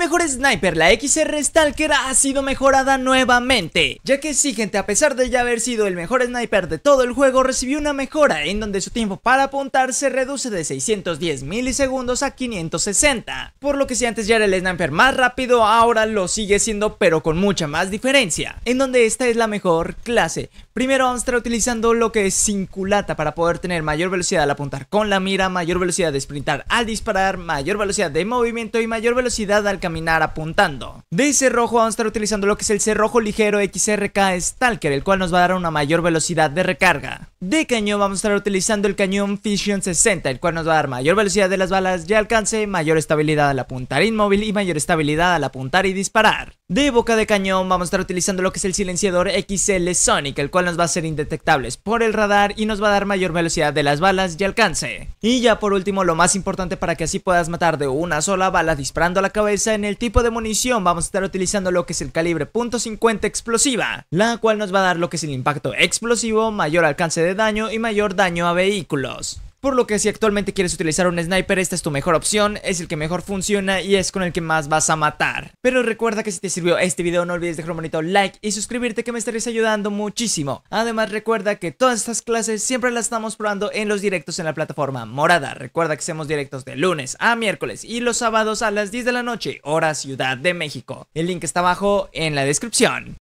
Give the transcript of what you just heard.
mejor sniper, la XR Stalker, ha sido mejorada nuevamente, ya que sí gente, a pesar de ya haber sido el mejor sniper de todo el juego, recibió una mejora en donde su tiempo para apuntar se reduce de 610 milisegundos a 560, por lo que si antes ya era el sniper más rápido, ahora lo sigue siendo pero con mucha más diferencia, en donde esta es la mejor clase. Primero vamos a estar utilizando lo que es culata para poder tener mayor velocidad al apuntar con la mira, mayor velocidad de sprintar al disparar, mayor velocidad de movimiento y mayor velocidad al apuntando. De ese rojo vamos a estar utilizando lo que es el cerrojo ligero XRK Stalker, el cual nos va a dar una mayor velocidad de recarga de cañón vamos a estar utilizando el cañón Fission 60, el cual nos va a dar mayor velocidad de las balas y alcance, mayor estabilidad al apuntar inmóvil y mayor estabilidad al apuntar y disparar. De boca de cañón vamos a estar utilizando lo que es el silenciador XL Sonic, el cual nos va a hacer indetectables por el radar y nos va a dar mayor velocidad de las balas y alcance. Y ya por último, lo más importante para que así puedas matar de una sola bala disparando a la cabeza en el tipo de munición, vamos a estar utilizando lo que es el calibre .50 explosiva, la cual nos va a dar lo que es el impacto explosivo, mayor alcance de daño y mayor daño a vehículos. Por lo que si actualmente quieres utilizar un sniper, esta es tu mejor opción, es el que mejor funciona y es con el que más vas a matar. Pero recuerda que si te sirvió este video no olvides dejar un bonito like y suscribirte que me estaréis ayudando muchísimo. Además recuerda que todas estas clases siempre las estamos probando en los directos en la plataforma morada. Recuerda que hacemos directos de lunes a miércoles y los sábados a las 10 de la noche, hora Ciudad de México. El link está abajo en la descripción.